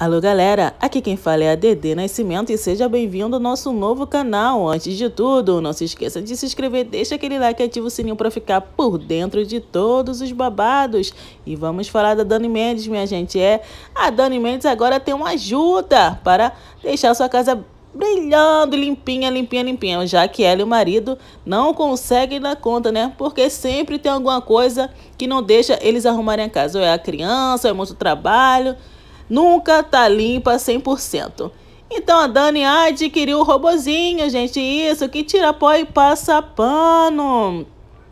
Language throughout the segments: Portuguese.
Alô galera, aqui quem fala é a DD Nascimento e seja bem-vindo ao nosso novo canal. Antes de tudo, não se esqueça de se inscrever, deixa aquele like e ativa o sininho para ficar por dentro de todos os babados. E vamos falar da Dani Mendes, minha gente. É, a Dani Mendes agora tem uma ajuda para deixar sua casa brilhando, limpinha, limpinha, limpinha, já que ela e o marido não conseguem dar conta, né? Porque sempre tem alguma coisa que não deixa eles arrumarem a casa. Ou é a criança, ou é muito trabalho nunca tá limpa 100%. Então a Dani adquiriu o robozinho, gente, isso, que tira pó e passa pano.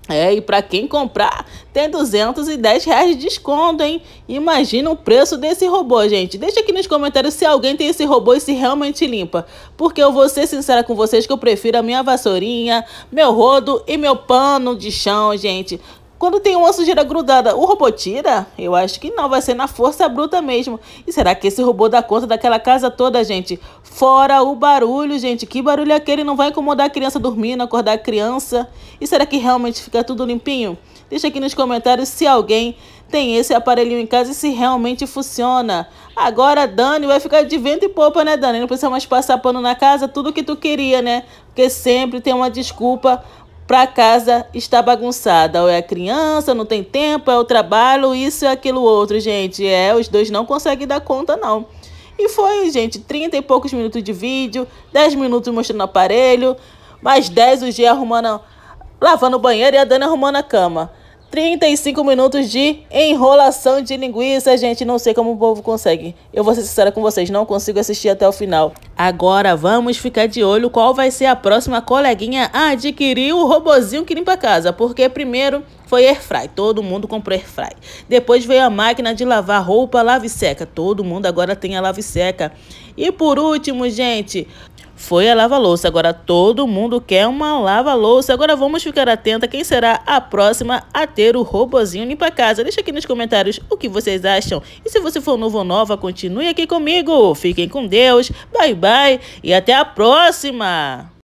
É, e para quem comprar, tem 210 reais de desconto, hein? Imagina o preço desse robô, gente. Deixa aqui nos comentários se alguém tem esse robô e se realmente limpa. Porque eu vou ser sincera com vocês que eu prefiro a minha vassourinha, meu rodo e meu pano de chão, gente. Quando tem uma sujeira grudada, o robô tira? Eu acho que não, vai ser na força bruta mesmo. E será que esse robô dá conta daquela casa toda, gente? Fora o barulho, gente. Que barulho é aquele? Não vai incomodar a criança dormindo, acordar a criança? E será que realmente fica tudo limpinho? Deixa aqui nos comentários se alguém tem esse aparelhinho em casa e se realmente funciona. Agora, Dani, vai ficar de vento e popa, né, Dani? Não precisa mais passar pano na casa, tudo que tu queria, né? Porque sempre tem uma desculpa para casa está bagunçada. Ou é a criança, não tem tempo, é o trabalho, isso e é aquilo outro, gente. É, os dois não conseguem dar conta, não. E foi, gente, 30 e poucos minutos de vídeo, 10 minutos mostrando o aparelho, mais 10 o dia arrumando, lavando o banheiro e a Dani arrumando a cama. 35 minutos de enrolação de linguiça, gente. Não sei como o povo consegue. Eu vou ser sincera com vocês, não consigo assistir até o final. Agora vamos ficar de olho qual vai ser a próxima coleguinha a adquirir o robozinho que limpa a casa. Porque primeiro foi airfry, todo mundo comprou airfry. Depois veio a máquina de lavar roupa, lave seca, todo mundo agora tem a lave seca. E por último, gente, foi a lava-louça. Agora todo mundo quer uma lava-louça. Agora vamos ficar atenta quem será a próxima a ter o robozinho limpa casa. Deixa aqui nos comentários o que vocês acham. E se você for novo ou nova, continue aqui comigo. Fiquem com Deus. Bye, bye e até a próxima.